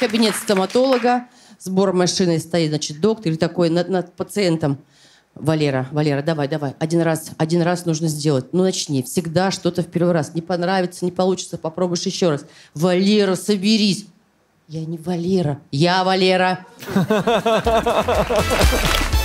кабинет стоматолога, сбор машины стоит, значит, доктор или такой над, над пациентом. Валера, Валера, давай, давай. Один раз, один раз нужно сделать. Ну, начни. Всегда что-то в первый раз. Не понравится, не получится, попробуешь еще раз. Валера, соберись. Я не Валера. Я Валера.